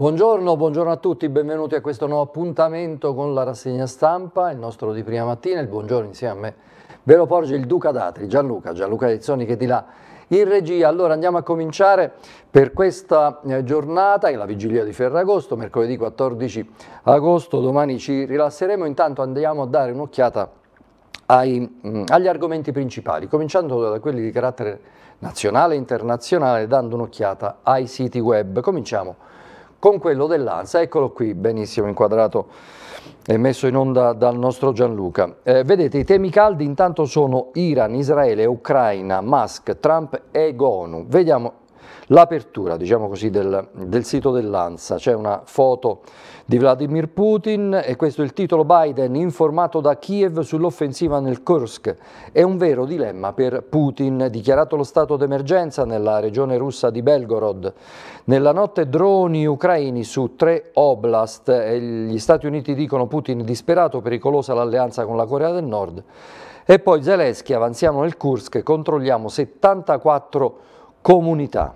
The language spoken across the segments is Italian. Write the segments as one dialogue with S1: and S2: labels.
S1: Buongiorno, buongiorno, a tutti, benvenuti a questo nuovo appuntamento con la rassegna stampa, il nostro di prima mattina, il buongiorno insieme a me. Ve lo porge il Duca d'Atri, Gianluca, Gianluca Rizzoni che è di là in regia. Allora andiamo a cominciare per questa eh, giornata, è la vigilia di Ferragosto, mercoledì 14 agosto, domani ci rilasseremo, intanto andiamo a dare un'occhiata mm, agli argomenti principali, cominciando da quelli di carattere nazionale e internazionale, dando un'occhiata ai siti web. Cominciamo con quello dell'Ansa, eccolo qui, benissimo inquadrato e messo in onda dal nostro Gianluca. Eh, vedete, i temi caldi intanto sono Iran, Israele, Ucraina, Musk, Trump e Gonu. Vediamo l'apertura diciamo del, del, sito dell'ANSA. C'è una foto di Vladimir Putin e questo è il titolo Biden informato da Kiev sull'offensiva nel Kursk. È un vero dilemma per Putin, dichiarato lo stato d'emergenza nella regione russa di Belgorod. Nella notte droni ucraini su tre oblast e gli Stati Uniti dicono Putin disperato, pericolosa l'alleanza con la Corea del Nord. E poi Zelensky, avanziamo nel Kursk, controlliamo 74 comunità.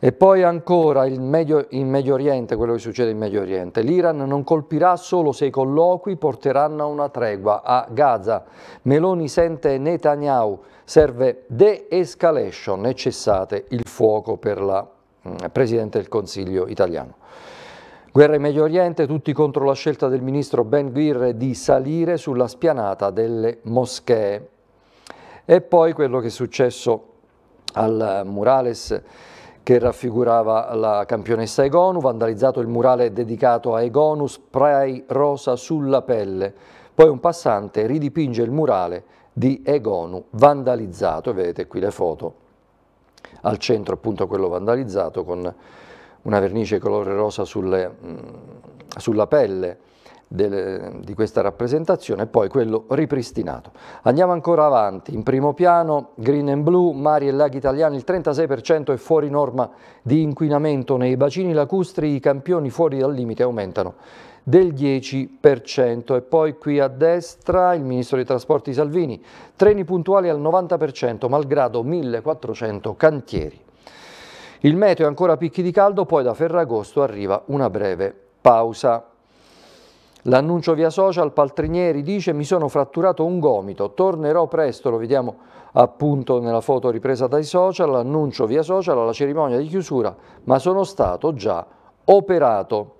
S1: E poi ancora il Medio, il Medio, Oriente, quello che succede in Medio Oriente. L'Iran non colpirà solo se i colloqui porteranno a una tregua a Gaza. Meloni sente Netanyahu, serve de-escalation e cessate il fuoco per la eh, Presidente del Consiglio italiano. Guerra in Medio Oriente, tutti contro la scelta del ministro Ben Guir di salire sulla spianata delle moschee. E poi quello che è successo al Murales che raffigurava la campionessa Egonu, vandalizzato il murale dedicato a Egonu, spray rosa sulla pelle. Poi un passante ridipinge il murale di Egonu vandalizzato, vedete qui le foto, al centro appunto quello vandalizzato con una vernice colore rosa sulle, mh, mm, sulla pelle del, di questa rappresentazione e poi quello ripristinato. Andiamo ancora avanti, in primo piano green and blue, mari e laghi italiani, il 36% è fuori norma di inquinamento nei bacini lacustri, i campioni fuori dal limite aumentano del 10% e poi qui a destra il ministro dei trasporti Salvini, treni puntuali al 90% malgrado 1400 cantieri. Il meteo è ancora a picchi di caldo, poi da Ferragosto arriva una breve pausa. L'annuncio via social, Paltrinieri dice mi sono fratturato un gomito, tornerò presto, lo vediamo appunto nella foto ripresa dai social, l'annuncio via social alla cerimonia di chiusura, ma sono stato già operato.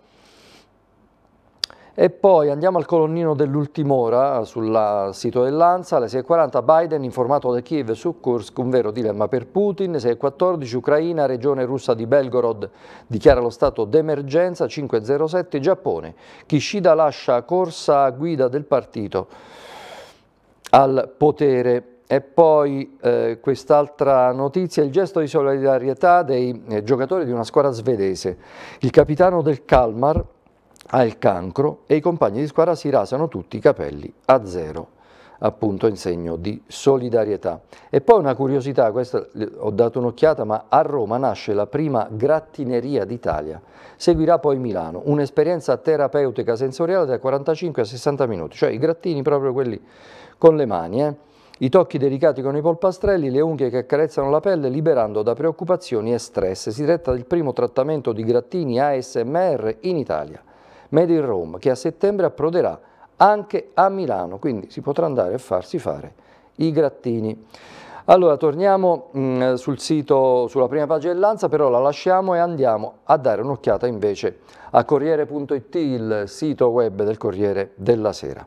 S1: E poi andiamo al colonnino dell'ultim'ora sul sito dell'Anza, alle 6.40 Biden informato da Kiev su Kursk, un vero dilemma per Putin, 6.14 Ucraina, regione russa di Belgorod dichiara lo stato d'emergenza, 5.07 Giappone, Kishida lascia corsa a guida del partito al potere. E poi eh, quest'altra notizia, il gesto di solidarietà dei eh, giocatori di una squadra svedese. Il capitano del Kalmar ha il cancro e i compagni di squadra si rasano tutti i capelli a zero appunto in segno di solidarietà. E poi una curiosità, questa ho dato un'occhiata, ma a Roma nasce la prima grattineria d'Italia. Seguirà poi Milano, un'esperienza terapeutica sensoriale da 45 a 60 minuti, cioè i grattini proprio quelli con le mani, eh? i tocchi delicati con i polpastrelli, le unghie che accarezzano la pelle liberando da preoccupazioni e stress. Si tratta del primo trattamento di grattini ASMR in Italia. Made in Rome, che a settembre approderà anche a Milano, quindi si potrà andare a farsi fare i grattini. Allora, torniamo mh, mm, sul sito, sulla prima pagina dell'Anza, però la lasciamo e andiamo a dare un'occhiata invece a Corriere.it, il sito web del Corriere della Sera.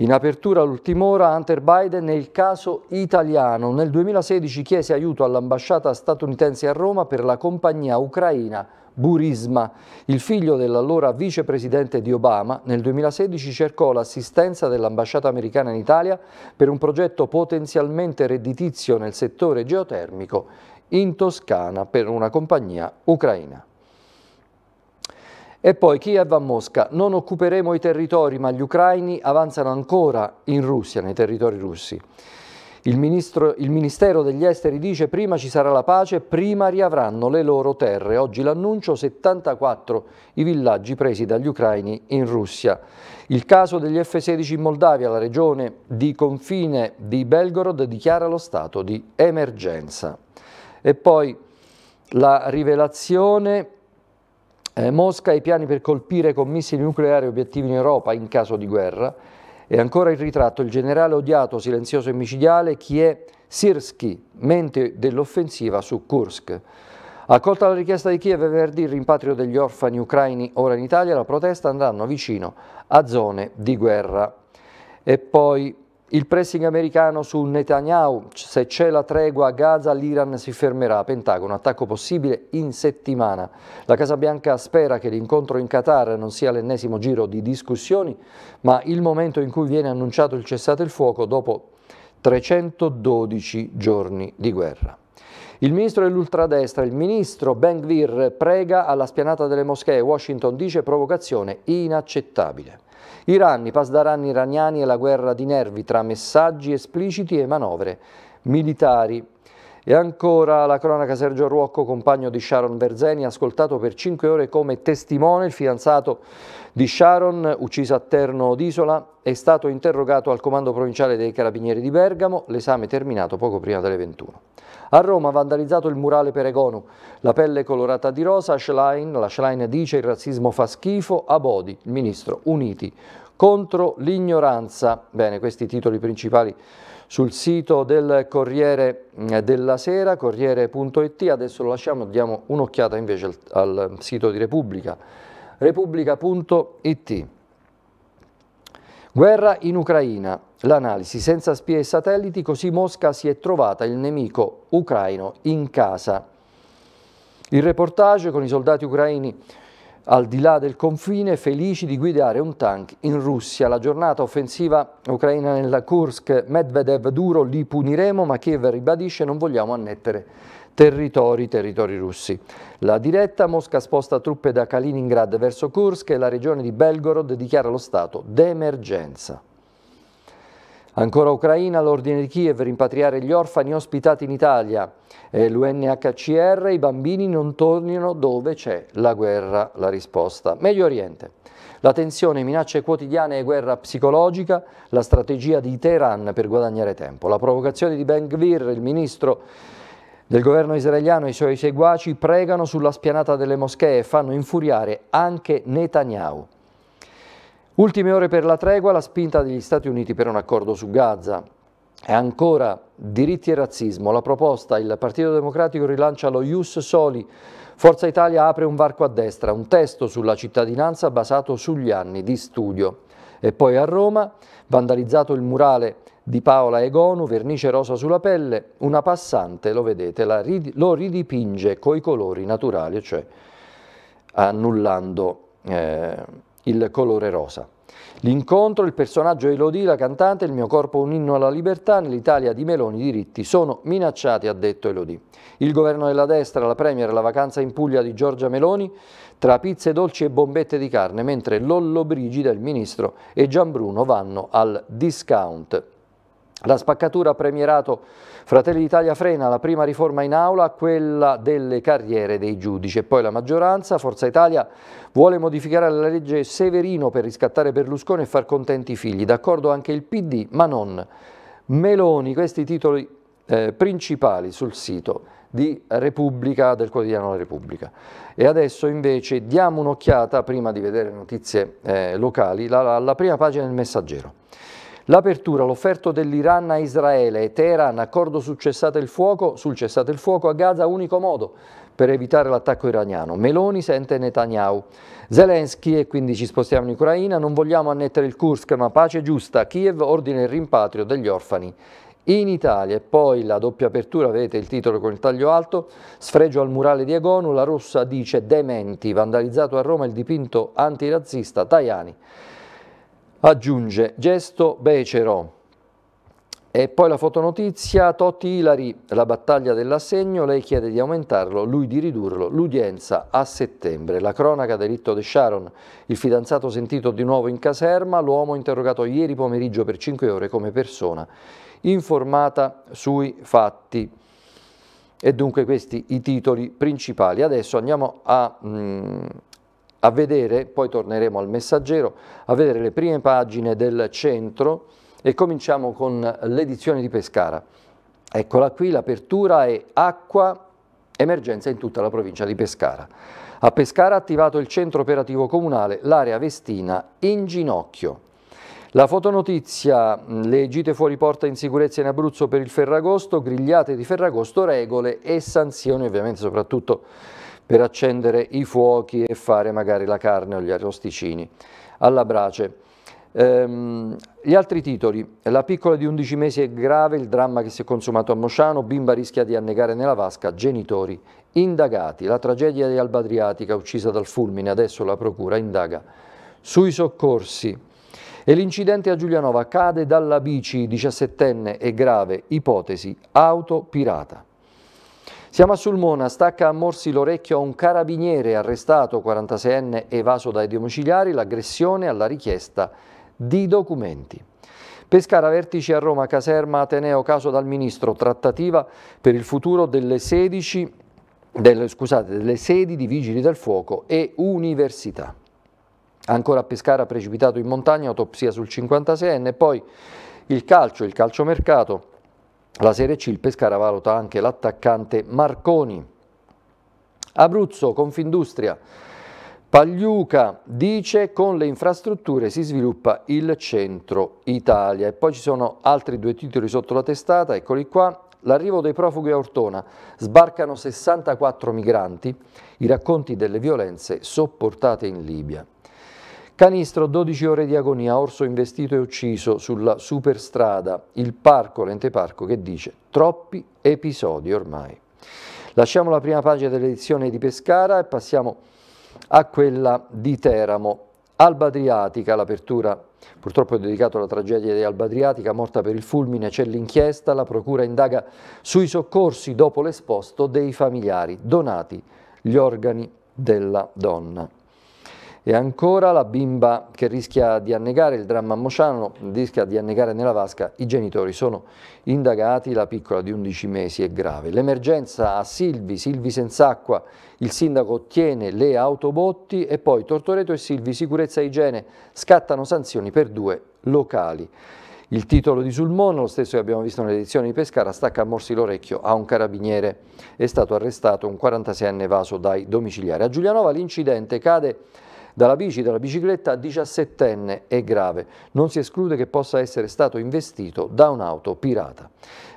S1: In apertura all'ultima ora Hunter Biden è il caso italiano. Nel 2016 chiese aiuto all'ambasciata statunitense a Roma per la compagnia ucraina Burisma. Il figlio dell'allora vicepresidente di Obama nel 2016 cercò l'assistenza dell'ambasciata americana in Italia per un progetto potenzialmente redditizio nel settore geotermico in Toscana per una compagnia ucraina. E poi Kiev a Mosca. Non occuperemo i territori, ma gli ucraini avanzano ancora in Russia, nei territori russi. Il, ministro, il, Ministero degli Esteri dice prima ci sarà la pace, prima riavranno le loro terre. Oggi l'annuncio 74 i villaggi presi dagli ucraini in Russia. Il caso degli F-16 in Moldavia, la regione di confine di Belgorod, dichiara lo stato di emergenza. E poi la rivelazione eh, Mosca ha i piani per colpire con missili nucleari obiettivi in Europa in caso di guerra. E ancora il ritratto, il generale odiato, silenzioso e micidiale, chi è Sirski, mente dell'offensiva su Kursk. Accolta la richiesta di Kiev venerdì il rimpatrio degli orfani ucraini ora in Italia, la protesta andranno vicino a zone di guerra. E poi il pressing americano su Netanyahu, se c'è la tregua a Gaza l'Iran si fermerà, Pentagono, attacco possibile in settimana. La Casa Bianca spera che l'incontro in Qatar non sia l'ennesimo giro di discussioni, ma il momento in cui viene annunciato il cessate il fuoco dopo 312 giorni di guerra. Il ministro dell'ultradestra, il ministro Ben Gvir, prega alla spianata delle moschee. Washington dice provocazione inaccettabile. I ranni, pasdaran iraniani e la guerra di nervi tra messaggi espliciti e manovre militari. E ancora la cronaca Sergio Ruocco, compagno di Sharon Verzeni, ascoltato per 5 ore come testimone, il fidanzato di Sharon, ucciso a Terno d'Isola, è stato interrogato al comando provinciale dei Carabinieri di Bergamo, l'esame terminato poco prima delle 21. A Roma vandalizzato il murale Peregonu, la pelle colorata di rosa, Schlein, la Schlein dice il razzismo fa schifo, Abodi, il ministro, uniti contro l'ignoranza. Bene, questi i titoli principali sul sito del Corriere eh, della Sera, corriere.it, adesso lo lasciamo, diamo un'occhiata invece al, al sito di Repubblica, repubblica.it. Guerra in Ucraina, L'analisi senza spie e satelliti, così Mosca si è trovata il nemico ucraino in casa. Il reportage con i soldati ucraini al di là del confine, felici di guidare un tank in Russia. La giornata offensiva ucraina nella Kursk, Medvedev duro, li puniremo, ma Kiev ribadisce non vogliamo annettere territori, territori russi. La diretta Mosca sposta truppe da Kaliningrad verso Kursk e la regione di Belgorod dichiara lo stato d'emergenza. Ancora Ucraina, l'ordine di Kiev rimpatriare gli orfani ospitati in Italia. L'UNHCR, i bambini non tornino dove c'è la guerra, la risposta. Medio Oriente, la tensione, minacce quotidiane e guerra psicologica, la strategia di Teheran per guadagnare tempo. La provocazione di Ben Gvir, il ministro del governo israeliano e i suoi seguaci pregano sulla spianata delle moschee e fanno infuriare anche Netanyahu. Ultime ore per la tregua, la spinta degli Stati Uniti per un accordo su Gaza. E ancora diritti e razzismo. La proposta, il Partito Democratico rilancia lo Ius Soli. Forza Italia apre un varco a destra, un testo sulla cittadinanza basato sugli anni di studio. E poi a Roma, vandalizzato il murale di Paola Egonu, vernice rosa sulla pelle, una passante, lo vedete, rid lo ridipinge coi colori naturali, cioè annullando... Eh, il colore rosa. L'incontro, il personaggio Elodie, la cantante, il mio corpo un inno alla libertà, nell'Italia di Meloni i diritti sono minacciati, ha detto Elodie. Il governo della destra, la premier, la vacanza in Puglia di Giorgia Meloni, tra pizze dolci e bombette di carne, mentre Lollobrigida, il ministro, e Gianbruno vanno al discount. La spaccatura ha premierato Fratelli d'Italia frena la prima riforma in aula, quella delle carriere dei giudici. E poi la maggioranza, Forza Italia, vuole modificare la legge Severino per riscattare Berlusconi e far contenti i figli. D'accordo anche il PD, ma non Meloni. Questi titoli eh, principali sul sito di Repubblica, del quotidiano La Repubblica. E adesso invece diamo un'occhiata, prima di vedere notizie eh, locali, alla prima pagina del Messaggero. L'apertura, l'offerto dell'Iran a Israele, e Teheran, accordo sul cessate il fuoco, sul cessate il fuoco a Gaza, unico modo per evitare l'attacco iraniano. Meloni sente Netanyahu. Zelensky, e quindi ci spostiamo in Ucraina, non vogliamo annettere il Kursk, ma pace giusta. Kiev ordina il rimpatrio degli orfani in Italia e poi la doppia apertura, vedete il titolo con il taglio alto, sfregio al murale di Agonu, la rossa dice dementi, vandalizzato a Roma il dipinto antirazzista Tajani aggiunge gesto becero. E poi la fotonotizia, Totti Ilari, la battaglia dell'assegno, lei chiede di aumentarlo, lui di ridurlo, l'udienza a settembre. La cronaca delitto De Sharon, il fidanzato sentito di nuovo in caserma, l'uomo interrogato ieri pomeriggio per 5 ore come persona informata sui fatti. E dunque questi i titoli principali. Adesso andiamo a mh, mm, a vedere, poi torneremo al messaggero, a vedere le prime pagine del centro e cominciamo con l'edizione di Pescara. Eccola qui, l'apertura è acqua, emergenza in tutta la provincia di Pescara. A Pescara ha attivato il centro operativo comunale, l'area Vestina in ginocchio. La fotonotizia, le gite fuori porta in sicurezza in Abruzzo per il Ferragosto, grigliate di Ferragosto, regole e sanzioni ovviamente soprattutto per accendere i fuochi e fare magari la carne o gli arrosticini alla brace. Ehm, gli altri titoli, la piccola di 11 mesi è grave, il dramma che si è consumato a Mosciano, bimba rischia di annegare nella vasca, genitori indagati, la tragedia di Alba Adriatica uccisa dal fulmine, adesso la procura indaga. Sui soccorsi, e l'incidente a Giulianova cade dalla bici, 17enne è grave, ipotesi, auto pirata. Siamo a Sulmona, stacca a morsi l'orecchio a un carabiniere arrestato, 46enne evaso dai domiciliari, l'aggressione alla richiesta di documenti. Pescara Vertici a Roma, caserma Ateneo, caso dal ministro, trattativa per il futuro delle 16, del, scusate, delle sedi di vigili del fuoco e università. Ancora a Pescara precipitato in montagna, autopsia sul 56enne, poi il calcio, il calciomercato, la Serie C il Pescara valuta anche l'attaccante Marconi. Abruzzo, Confindustria. Pagliuca dice con le infrastrutture si sviluppa il centro Italia e poi ci sono altri due titoli sotto la testata, eccoli qua. L'arrivo dei profughi a Ortona, sbarcano 64 migranti, i racconti delle violenze sopportate in Libia. Canistro 12 ore di agonia, orso investito e ucciso sulla superstrada, il parco, l'ente parco che dice troppi episodi ormai. Lasciamo la prima pagina dell'edizione di Pescara e passiamo a quella di Teramo. Alba Adriatica, l'apertura purtroppo è dedicata alla tragedia di Alba Adriatica, morta per il fulmine, c'è l'inchiesta, la procura indaga sui soccorsi dopo l'esposto dei familiari, donati gli organi della donna. E ancora la bimba che rischia di annegare, il dramma a mociano, rischia di annegare nella vasca, i genitori sono indagati, la piccola di 11 mesi è grave. L'emergenza a Silvi, Silvi senza acqua, il sindaco ottiene le autobotti e poi Tortoreto e Silvi sicurezza e igiene scattano sanzioni per due locali. Il titolo di Sulmono, lo stesso che abbiamo visto nell'edizione di Pescara, stacca a morsi l'orecchio a un carabiniere. È stato arrestato un 46enne vaso dai domiciliari. A Giulianova l'incidente cade dalla bici e dalla bicicletta enne è grave, non si esclude che possa essere stato investito da un'auto pirata.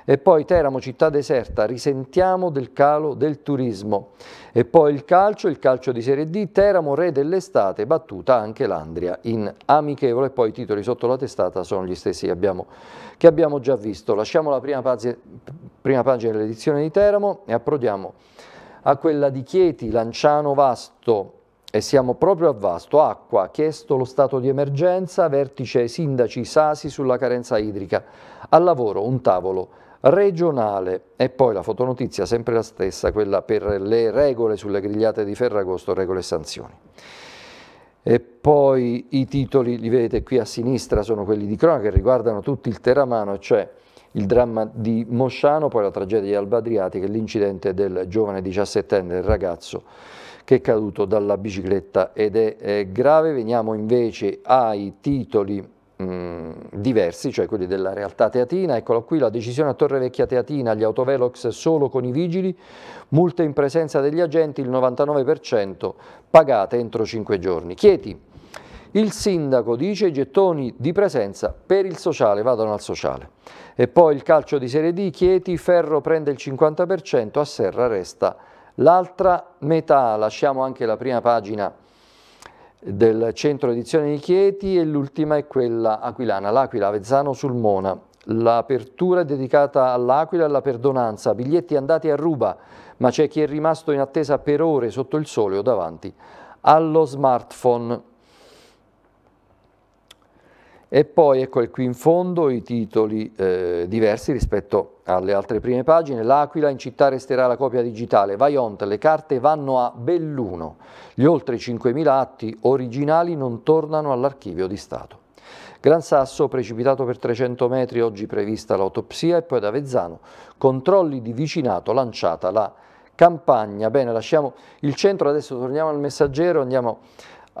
S1: E poi Teramo, città deserta, risentiamo del calo del turismo. E poi il calcio, il calcio di Serie D, Teramo, re dell'estate, battuta anche l'Andria in amichevole. E poi i titoli sotto la testata sono gli stessi che abbiamo, che abbiamo già visto. Lasciamo la prima, pagina, prima pagina dell'edizione di Teramo e approdiamo a quella di Chieti, Lanciano Vasto, e siamo proprio a Vasto. Acqua, chiesto lo stato di emergenza, vertice sindaci Sasi sulla carenza idrica. Al lavoro un tavolo regionale e poi la fotonotizia sempre la stessa, quella per le regole sulle grigliate di Ferragosto, regole e sanzioni. E poi i titoli, li vedete qui a sinistra, sono quelli di cronaca che riguardano tutto il Teramano, cioè il dramma di Mosciano, poi la tragedia di Alba Adriatica e l'incidente del giovane 17enne, del ragazzo che è caduto dalla bicicletta ed è, è grave. Veniamo invece ai titoli mm, diversi, cioè quelli della realtà teatina. Eccolo qui, la decisione a Torre Vecchia Teatina, gli autovelox solo con i vigili, multe in presenza degli agenti, il 99% pagate entro 5 giorni. Chieti, il sindaco dice i gettoni di presenza per il sociale vadano al sociale. E poi il calcio di Serie D, Chieti, Ferro prende il 50%, a Serra resta L'altra metà, lasciamo anche la prima pagina del centro edizione di Chieti e l'ultima è quella aquilana, l'Aquila, Avezzano Sulmona. L'apertura è dedicata all'Aquila e alla perdonanza, biglietti andati a ruba, ma c'è chi è rimasto in attesa per ore sotto il sole o davanti allo smartphone. E poi ecco qui in fondo i titoli eh, diversi rispetto alle altre prime pagine. L'Aquila in città resterà la copia digitale. Vaiont, le carte vanno a Belluno. Gli oltre 5.000 atti originali non tornano all'archivio di Stato. Gran Sasso precipitato per 300 metri, oggi prevista l'autopsia e poi ad Avezzano controlli di vicinato lanciata la campagna. Bene, lasciamo il centro, adesso torniamo al messaggero, andiamo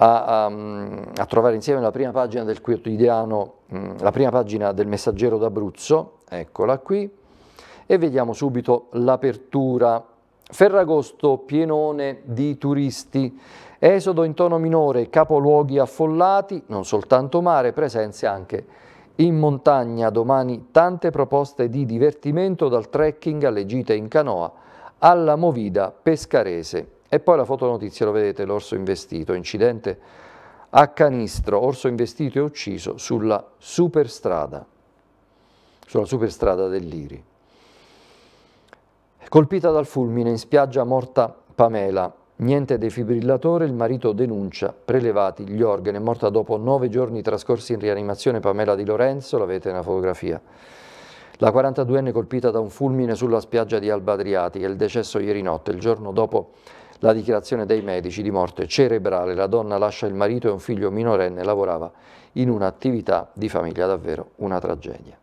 S1: a, a, ehm, a, trovare insieme la prima pagina del quotidiano, mm, la prima pagina del Messaggero d'Abruzzo, eccola qui, e vediamo subito l'apertura. Ferragosto pienone di turisti, esodo in tono minore, capoluoghi affollati, non soltanto mare, presenze anche in montagna. Domani tante proposte di divertimento dal trekking alle gite in canoa alla movida pescarese e poi la fotonotizia, lo vedete, l'orso investito, incidente a canistro, orso investito e ucciso sulla superstrada, sulla superstrada dell'Iri. Colpita dal fulmine in spiaggia morta Pamela, niente defibrillatore, il marito denuncia, prelevati gli organi, è morta dopo nove giorni trascorsi in rianimazione Pamela di Lorenzo, la vedete nella fotografia. La 42enne colpita da un fulmine sulla spiaggia di Alba Adriatica, il decesso ieri notte, il giorno dopo la dichiarazione dei medici di morte cerebrale, la donna lascia il marito e un figlio minorenne, lavorava in un'attività di famiglia, davvero una tragedia.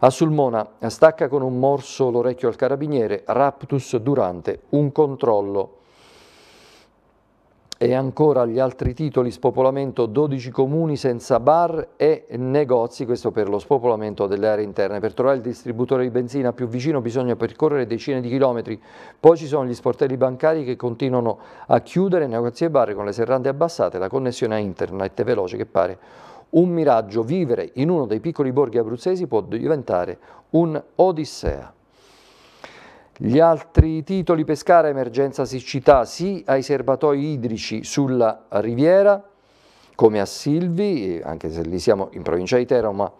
S1: A Sulmona stacca con un morso l'orecchio al carabiniere, raptus durante un controllo e ancora gli altri titoli, spopolamento 12 comuni senza bar e negozi, questo per lo spopolamento delle aree interne. Per trovare il distributore di benzina più vicino bisogna percorrere decine di chilometri, poi ci sono gli sportelli bancari che continuano a chiudere, negozi e bar con le serrande abbassate, la connessione a internet è veloce che pare un miraggio. Vivere in uno dei piccoli borghi abruzzesi può diventare un'odissea. Gli altri titoli pescare emergenza siccità, sì ai serbatoi idrici sulla riviera, come a Silvi, anche se lì siamo in provincia di Teramo, ma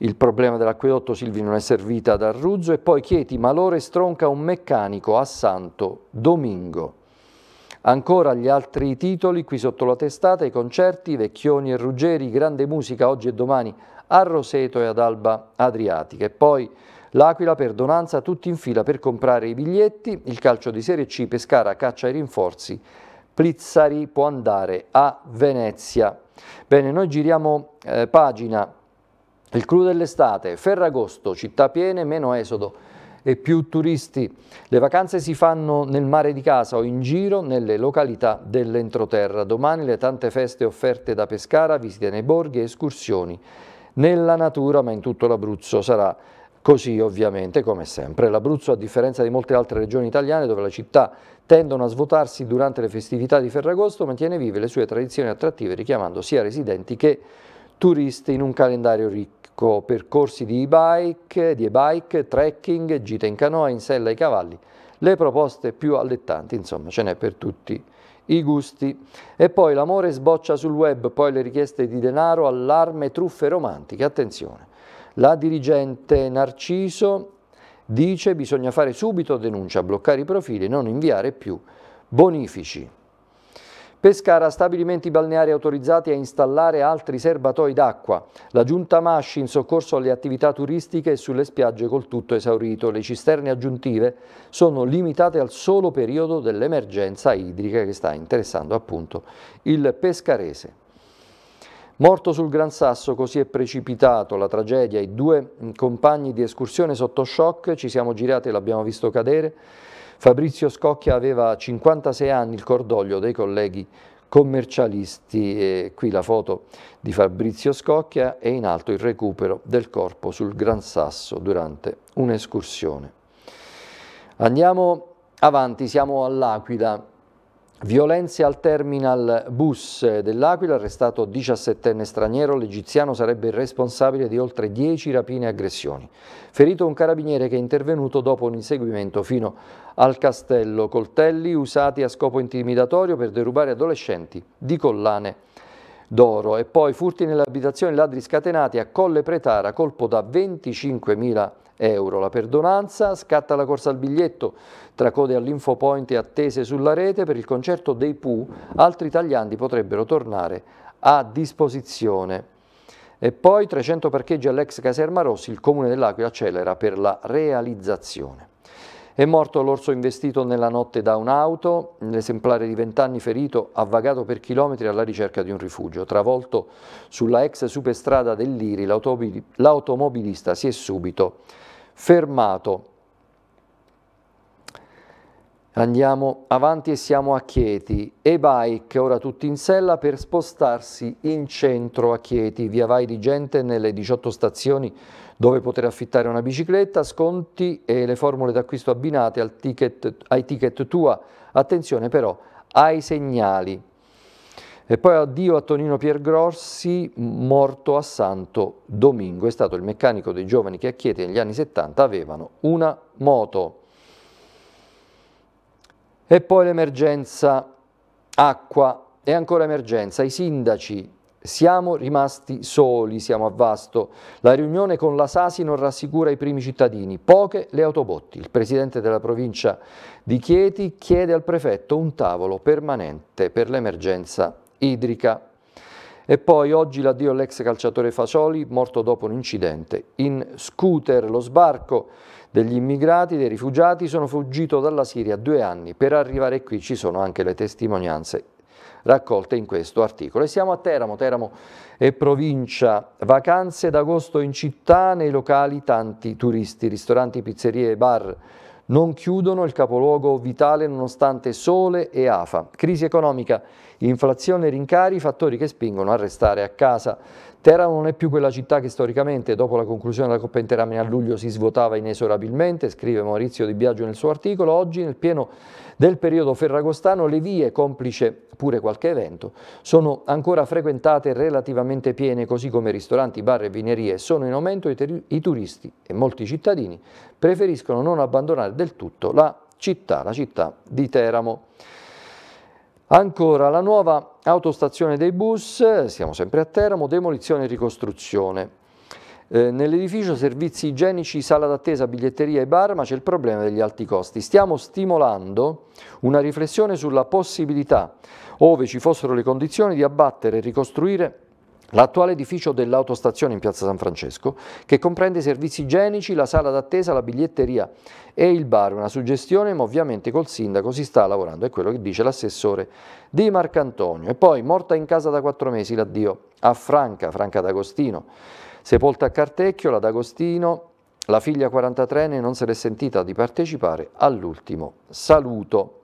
S1: il problema dell'acquedotto Silvi non è servita dal ruzzo e poi Chieti, malore stronca un meccanico a Santo Domingo. Ancora gli altri titoli qui sotto la testata, i concerti, Vecchioni e Ruggeri, grande musica oggi e domani a Roseto e ad Alba Adriatica. E poi L'Aquila perdonanza, tutti in fila per comprare i biglietti, il calcio di Serie C Pescara caccia i rinforzi, Plizzari può andare a Venezia. Bene, noi giriamo eh, pagina, il clou dell'estate, Ferragosto, città piene, meno esodo e più turisti. Le vacanze si fanno nel mare di casa o in giro nelle località dell'entroterra. Domani le tante feste offerte da Pescara, visite nei borghi e escursioni nella natura, ma in tutto l'Abruzzo sarà Così ovviamente, come sempre, l'Abruzzo, a differenza di molte altre regioni italiane dove la città tendono a svuotarsi durante le festività di Ferragosto, mantiene vive le sue tradizioni attrattive richiamando sia residenti che turisti in un calendario ricco, percorsi di e-bike, e trekking, gite in canoa, in sella ai cavalli, le proposte più allettanti, insomma ce n'è per tutti i gusti. E poi l'amore sboccia sul web, poi le richieste di denaro, allarme, truffe romantiche, attenzione. La dirigente Narciso dice che bisogna fare subito denuncia, bloccare i profili, e non inviare più bonifici. Pescara, stabilimenti balneari autorizzati a installare altri serbatoi d'acqua. La giunta Masci in soccorso alle attività turistiche e sulle spiagge col tutto esaurito. Le cisterne aggiuntive sono limitate al solo periodo dell'emergenza idrica che sta interessando appunto il pescarese. Morto sul Gran Sasso, così è precipitato la tragedia. I due compagni di escursione sotto shock, ci siamo girati e l'abbiamo visto cadere. Fabrizio Scocchia aveva 56 anni, il cordoglio dei colleghi commercialisti. E qui la foto di Fabrizio Scocchia e in alto il recupero del corpo sul Gran Sasso durante un'escursione. Andiamo avanti, siamo all'Aquila. Violenze al terminal bus dell'Aquila, arrestato 17enne straniero, l'egiziano sarebbe il responsabile di oltre 10 rapine e aggressioni. Ferito un carabiniere che è intervenuto dopo un inseguimento fino al castello. Coltelli usati a scopo intimidatorio per derubare adolescenti di collane d'oro. E poi furti nelle abitazioni ladri scatenati a Colle Pretara, colpo da 25.000 euro euro. La perdonanza scatta la corsa al biglietto tra code all'infopoint e attese sulla rete per il concerto dei Pooh, altri taglianti potrebbero tornare a disposizione. E poi 300 parcheggi all'ex caserma Rossi, il comune dell'Aquila accelera per la realizzazione. È morto l'orso investito nella notte da un'auto, l'esemplare di 20 anni ferito ha vagato per chilometri alla ricerca di un rifugio. Travolto sulla ex superstrada dell'Iri, l'automobilista si è subito fermato. Andiamo avanti e siamo a Chieti. E-bike, ora tutti in sella per spostarsi in centro a Chieti, via vai di gente nelle 18 stazioni dove poter affittare una bicicletta, sconti e le formule d'acquisto abbinate ticket, ai ticket tua. Attenzione però ai segnali. E poi addio a Tonino Piergrossi, morto a Santo Domingo. È stato il meccanico dei giovani che a Chieti negli anni 70 avevano una moto. E poi l'emergenza acqua e ancora emergenza. I sindaci siamo rimasti soli, siamo a vasto. La riunione con la Sasi non rassicura i primi cittadini, poche le autobotti. Il presidente della provincia di Chieti chiede al prefetto un tavolo permanente per l'emergenza idrica. E poi oggi l'addio all'ex calciatore Facioli, morto dopo un incidente. In scooter lo sbarco degli immigrati, dei rifugiati, sono fuggito dalla Siria due anni. Per arrivare qui ci sono anche le testimonianze raccolte in questo articolo. E siamo a Teramo, Teramo e provincia, vacanze d'agosto in città, nei locali tanti turisti, ristoranti, pizzerie e bar non chiudono il capoluogo vitale nonostante sole e afa. Crisi economica, inflazione e rincari, fattori che spingono a restare a casa. Teramo non è più quella città che storicamente, dopo la conclusione della Coppa Interamina a luglio, si svuotava inesorabilmente, scrive Maurizio Di Biagio nel suo articolo. Oggi, nel pieno del periodo ferragostano, le vie, complice pure qualche evento, sono ancora frequentate relativamente piene, così come ristoranti, bar e vinerie. Sono in aumento i, i turisti e molti cittadini preferiscono non abbandonare del tutto la città, la città di Teramo. Ancora, la nuova Autostazione dei bus, siamo sempre a Teramo, demolizione e ricostruzione. Eh, Nell'edificio servizi igienici, sala d'attesa, biglietteria e bar, ma c'è il problema degli alti costi. Stiamo stimolando una riflessione sulla possibilità, ove ci fossero le condizioni, di abbattere e ricostruire L'attuale edificio dell'autostazione in piazza San Francesco, che comprende i servizi igienici, la sala d'attesa, la biglietteria e il bar, una suggestione, ma ovviamente col sindaco si sta lavorando, è quello che dice l'assessore Di Marcantonio. E poi, morta in casa da quattro mesi, l'addio a Franca, Franca D'Agostino, sepolta a Cartecchio, la D'Agostino, la figlia 43enne non se l'è sentita di partecipare all'ultimo saluto.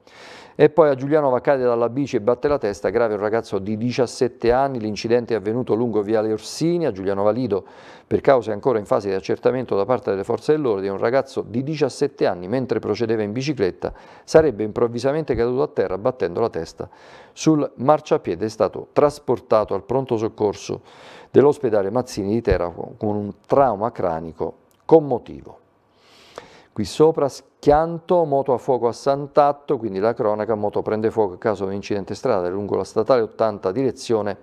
S1: E poi a Giuliano Vaccade dalla bici e batte la testa, grave un ragazzo di 17 anni, l'incidente è avvenuto lungo Viale Orsini a Giuliano Valido per cause ancora in fase di accertamento da parte delle forze dell'ordine, un ragazzo di 17 anni mentre procedeva in bicicletta sarebbe improvvisamente caduto a terra battendo la testa sul marciapiede, è stato trasportato al pronto soccorso dell'ospedale Mazzini di Terra con un trauma cranico commotivo. Qui sopra Chianto, moto a fuoco a Sant'Atto, quindi la cronaca, moto prende fuoco a caso di un incidente stradale lungo la statale 80 direzione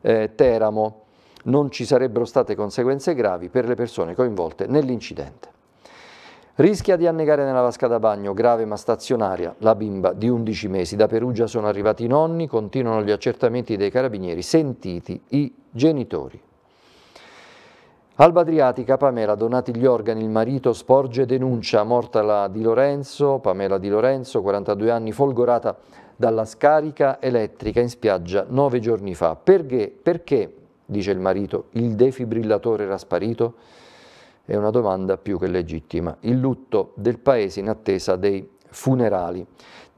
S1: eh, Teramo. Non ci sarebbero state conseguenze gravi per le persone coinvolte nell'incidente. Rischia di annegare nella vasca da bagno, grave ma stazionaria, la bimba di 11 mesi. Da Perugia sono arrivati i nonni, continuano gli accertamenti dei carabinieri, sentiti i genitori. Alba Adriatica, Pamela, donati gli organi, il marito sporge denuncia, morta la Di Lorenzo, Pamela Di Lorenzo, 42 anni, folgorata dalla scarica elettrica in spiaggia nove giorni fa. Perché, perché, dice il marito, il defibrillatore era sparito? È una domanda più che legittima. Il lutto del paese in attesa dei funerali.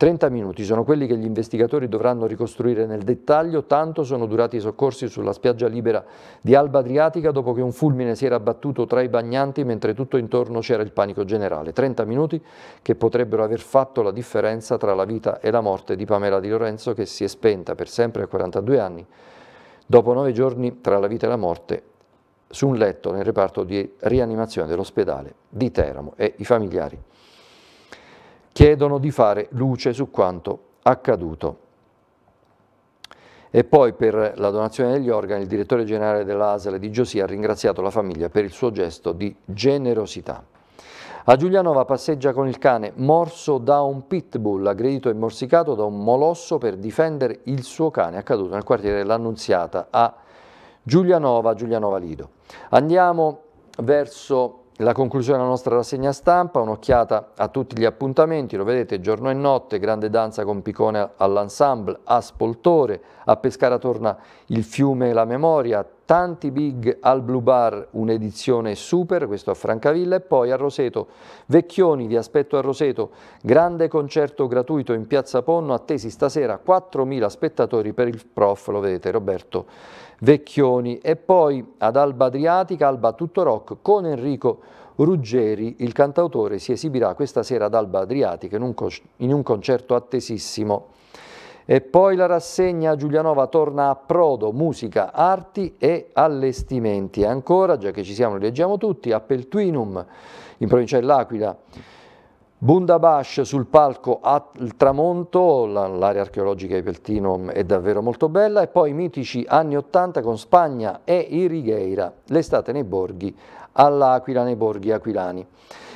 S1: 30 minuti sono quelli che gli investigatori dovranno ricostruire nel dettaglio, tanto sono durati i soccorsi sulla spiaggia libera di Alba Adriatica dopo che un fulmine si era abbattuto tra i bagnanti mentre tutto intorno c'era il panico generale. 30 minuti che potrebbero aver fatto la differenza tra la vita e la morte di Pamela Di Lorenzo che si è spenta per sempre a 42 anni dopo nove giorni tra la vita e la morte su un letto nel reparto di rianimazione dell'ospedale di Teramo e i familiari chiedono di fare luce su quanto accaduto. E poi per la donazione degli organi il direttore generale dell'ASL di Giosia ha ringraziato la famiglia per il suo gesto di generosità. A Giulianova passeggia con il cane morso da un pitbull, aggredito e morsicato da un molosso per difendere il suo cane, accaduto nel quartiere dell'Annunziata a Giulianova, Giulianova Lido. Andiamo verso la conclusione della nostra rassegna stampa, un'occhiata a tutti gli appuntamenti, lo vedete giorno e notte, grande danza con Picone all'ensemble, a Spoltore, a Pescara torna il fiume e la memoria, tanti big al Blue Bar, un'edizione super, questo a Francavilla, e poi a Roseto, Vecchioni, vi aspetto a Roseto, grande concerto gratuito in Piazza Ponno, attesi stasera 4.000 spettatori per il prof, lo vedete Roberto Vecchioni e poi ad Alba Adriatica, Alba Tutto Rock con Enrico Ruggeri, il cantautore, si esibirà questa sera ad Alba Adriatica in un, in un concerto attesissimo. E poi la rassegna Giulianova torna a Prodo, musica, arti e allestimenti. E ancora, già che ci siamo, li leggiamo tutti, a Peltuinum, in provincia dell'Aquila, Bundabash sul palco al tramonto, l'area archeologica di Peltino è davvero molto bella, e poi i mitici anni 80 con Spagna e Irigheira, l'estate nei borghi, all'Aquila nei borghi aquilani.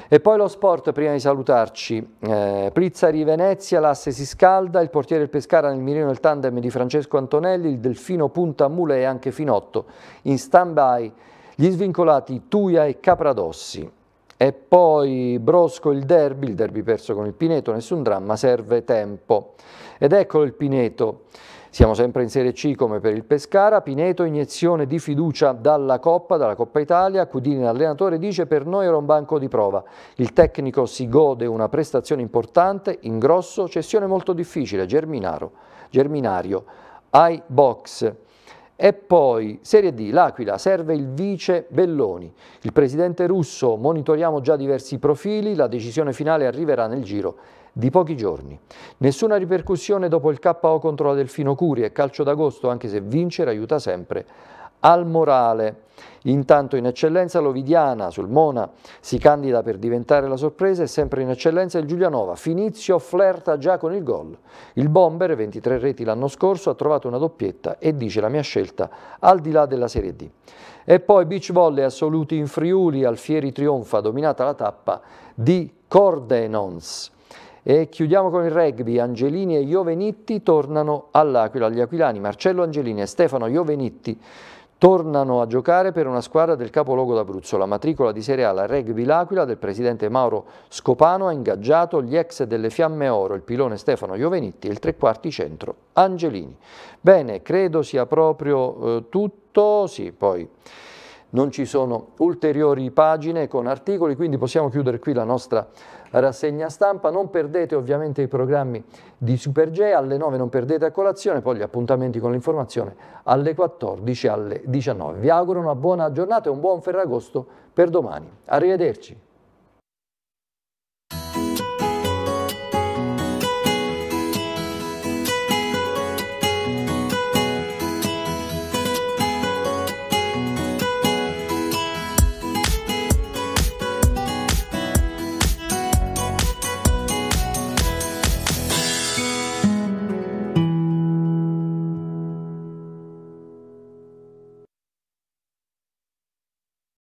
S1: E poi lo sport, prima di salutarci, eh, Prizzari Venezia, l'asse si scalda, il portiere del Pescara nel mirino del tandem di Francesco Antonelli, il delfino punta Mule e anche Finotto, in stand-by gli svincolati Tuia e Capradossi. E poi Brosco il derby, il derby perso con il Pineto, nessun dramma, serve tempo. Ed eccolo il Pineto. Siamo sempre in Serie C come per il Pescara, Pineto iniezione di fiducia dalla Coppa, dalla Coppa Italia, Cudini l'allenatore dice per noi era un banco di prova, il tecnico si gode una prestazione importante, in grosso, cessione molto difficile, Germinaro, Germinario, ai box. E poi Serie D, l'Aquila, serve il vice Belloni. Il presidente russo, monitoriamo già diversi profili, la decisione finale arriverà nel giro di pochi giorni. Nessuna ripercussione dopo il KO contro la Delfino Curi e calcio d'agosto, anche se vincere aiuta sempre al morale. Intanto in eccellenza l'Ovidiana sul Mona si candida per diventare la sorpresa e sempre in eccellenza il Giulianova. Finizio flirta già con il gol. Il Bomber, 23 reti l'anno scorso, ha trovato una doppietta e dice la mia scelta al di là della Serie D. E poi beach volley assoluti in Friuli, Alfieri trionfa, dominata la tappa di Cordenons. E chiudiamo con il rugby, Angelini e Iovenitti tornano all'Aquila, gli aquilani Marcello Angelini e Stefano Iovenitti tornano a giocare per una squadra del capoluogo d'Abruzzo. La matricola di Serie A, la Rugby L'Aquila, del presidente Mauro Scopano, ha ingaggiato gli ex delle Fiamme Oro, il pilone Stefano Giovenitti e il tre quarti centro Angelini. Bene, credo sia proprio eh, tutto. Sì, poi non ci sono ulteriori pagine con articoli, quindi possiamo chiudere qui la nostra rassegna stampa. Non perdete ovviamente i programmi di Super Superge, alle 9 non perdete a colazione, poi gli appuntamenti con l'informazione alle 14 alle 19. Vi auguro una buona giornata e un buon Ferragosto per domani. Arrivederci.